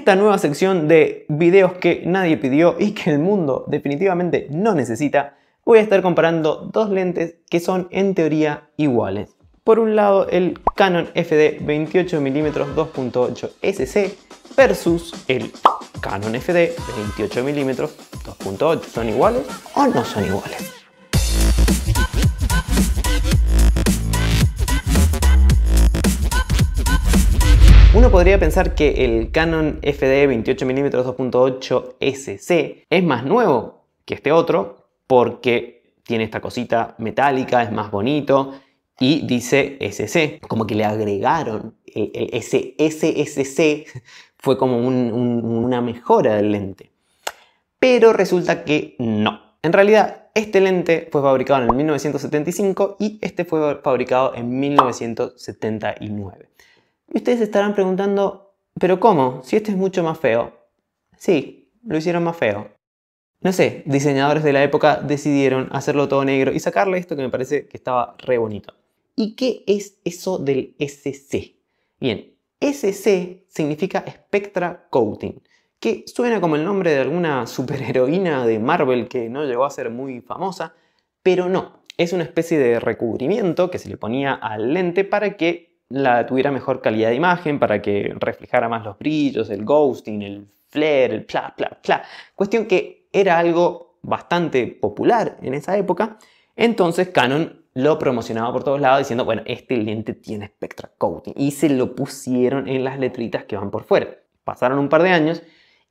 esta nueva sección de videos que nadie pidió y que el mundo definitivamente no necesita, voy a estar comparando dos lentes que son en teoría iguales. Por un lado el Canon FD 28mm 2.8 SC versus el Canon FD 28mm 2.8. ¿Son iguales o no son iguales? Uno podría pensar que el Canon FD 28mm 2.8 SC es más nuevo que este otro porque tiene esta cosita metálica, es más bonito y dice SC, como que le agregaron el, SSC fue como una mejora del lente. Pero resulta que no. En realidad, este lente fue fabricado en 1975 y este fue fabricado en 1979. Y ustedes estarán preguntando, ¿pero cómo? Si este es mucho más feo. Sí, lo hicieron más feo. No sé, diseñadores de la época decidieron hacerlo todo negro y sacarle esto que me parece que estaba re bonito. ¿Y qué es eso del SC? Bien, SC significa Spectra Coating, que suena como el nombre de alguna superheroína de Marvel que no llegó a ser muy famosa, pero no, es una especie de recubrimiento que se le ponía al lente para que la tuviera mejor calidad de imagen para que reflejara más los brillos, el ghosting, el flare, el pla, pla, pla. Cuestión que era algo bastante popular en esa época. Entonces Canon lo promocionaba por todos lados diciendo, bueno, este lente tiene spectra coating. Y se lo pusieron en las letritas que van por fuera. Pasaron un par de años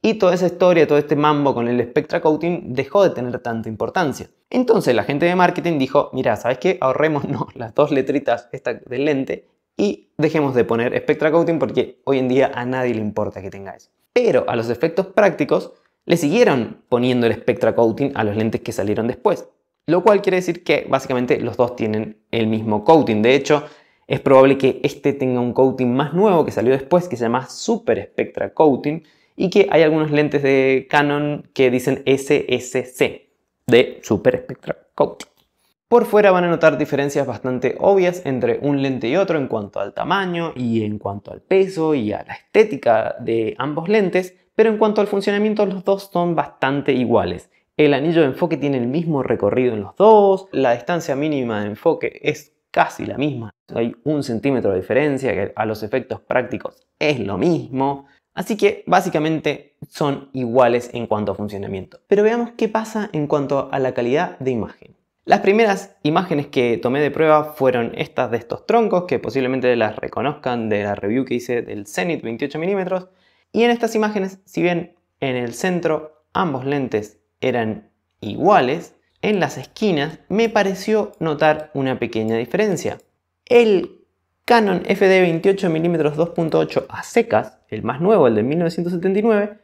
y toda esa historia, todo este mambo con el Spectra Coating dejó de tener tanta importancia. Entonces la gente de marketing dijo, mira, ¿sabes qué? ahorremos las dos letritas esta del lente y dejemos de poner Spectra Coating porque hoy en día a nadie le importa que tenga eso. Pero a los efectos prácticos le siguieron poniendo el Spectra Coating a los lentes que salieron después. Lo cual quiere decir que básicamente los dos tienen el mismo coating. De hecho, es probable que este tenga un coating más nuevo que salió después que se llama Super Spectra Coating y que hay algunos lentes de Canon que dicen SSC de Super Spectra Coating. Por fuera van a notar diferencias bastante obvias entre un lente y otro en cuanto al tamaño y en cuanto al peso y a la estética de ambos lentes, pero en cuanto al funcionamiento los dos son bastante iguales. El anillo de enfoque tiene el mismo recorrido en los dos, la distancia mínima de enfoque es casi la misma, hay un centímetro de diferencia que a los efectos prácticos es lo mismo, así que básicamente son iguales en cuanto a funcionamiento. Pero veamos qué pasa en cuanto a la calidad de imagen. Las primeras imágenes que tomé de prueba fueron estas de estos troncos, que posiblemente las reconozcan de la review que hice del Zenit 28mm. Y en estas imágenes, si bien en el centro ambos lentes eran iguales, en las esquinas me pareció notar una pequeña diferencia. El Canon FD 28mm 2.8 a secas, el más nuevo, el de 1979,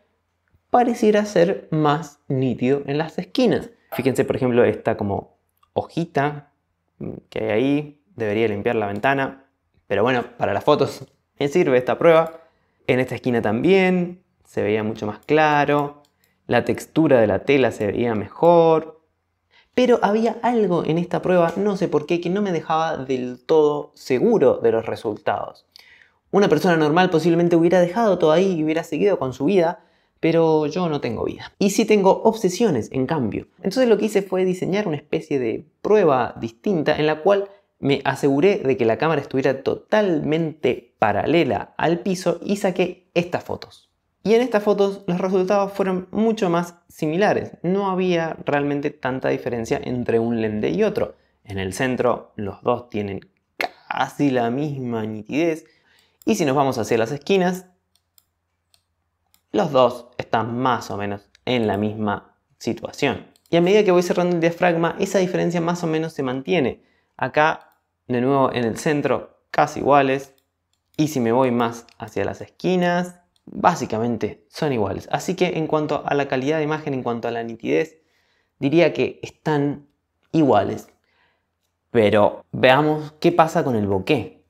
pareciera ser más nítido en las esquinas. Fíjense por ejemplo esta como hojita mm, que hay ahí, debería limpiar la ventana, pero bueno, para las fotos me sirve esta prueba. En esta esquina también se veía mucho más claro, la textura de la tela se veía mejor, pero había algo en esta prueba, no sé por qué, que no me dejaba del todo seguro de los resultados. Una persona normal posiblemente hubiera dejado todo ahí y hubiera seguido con su vida, pero yo no tengo vida. Y sí tengo obsesiones, en cambio. Entonces lo que hice fue diseñar una especie de prueba distinta en la cual me aseguré de que la cámara estuviera totalmente paralela al piso y saqué estas fotos. Y en estas fotos los resultados fueron mucho más similares. No había realmente tanta diferencia entre un lente y otro. En el centro los dos tienen casi la misma nitidez. Y si nos vamos hacia las esquinas, los dos están más o menos en la misma situación. Y a medida que voy cerrando el diafragma, esa diferencia más o menos se mantiene. Acá, de nuevo en el centro, casi iguales. Y si me voy más hacia las esquinas, básicamente son iguales. Así que en cuanto a la calidad de imagen, en cuanto a la nitidez, diría que están iguales. Pero veamos qué pasa con el bokeh.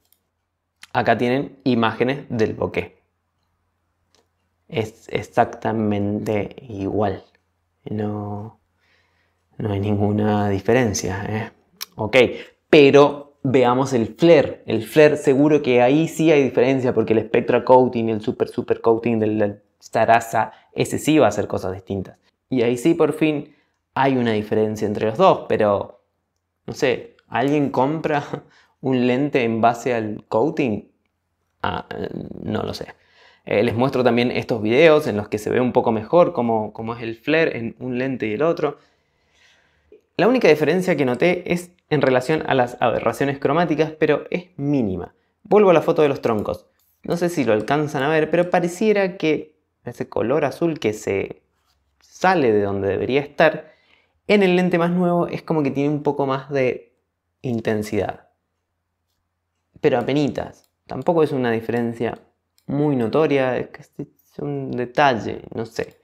Acá tienen imágenes del bokeh es exactamente igual. No, hay ninguna diferencia. ¿eh? Ok, pero veamos el flare. El flare seguro que ahí sí hay diferencia porque el spectra coating, el super super coating del Sarasa, ese sí va a hacer cosas distintas. Y ahí sí por fin hay una diferencia entre los dos, pero no sé, ¿alguien compra un lente en base al coating? Ah, no lo sé. Eh, les muestro también estos videos en los que se ve un poco mejor cómo, es el flare en un lente y el otro. La única diferencia que noté es en relación a las aberraciones cromáticas, pero es mínima. Vuelvo a la foto de los troncos. No sé si lo alcanzan a ver, pero pareciera que ese color azul que se sale de donde debería estar, en el lente más nuevo es como que tiene un poco más de intensidad. Pero apenitas, tampoco es una diferencia muy notoria, es que es un detalle, no sé.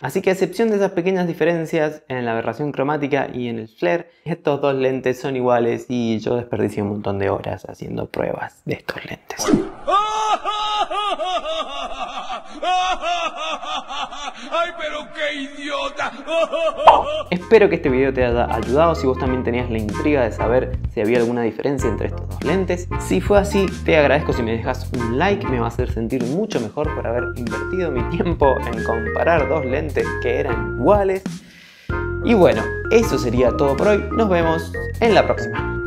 Así que a excepción de esas pequeñas diferencias en la aberración cromática y en el flare, estos dos lentes son iguales y yo desperdicié un montón de horas haciendo pruebas de estos lentes. ¡Ah! ¡Ay, pero qué idiota! Espero que este video te haya ayudado si vos también tenías la intriga de saber si había alguna diferencia entre estos dos lentes. Si fue así, te agradezco si me dejas un like, me va a hacer sentir mucho mejor por haber invertido mi tiempo en comparar dos lentes que eran iguales. Y bueno, eso sería todo por hoy. Nos vemos en la próxima.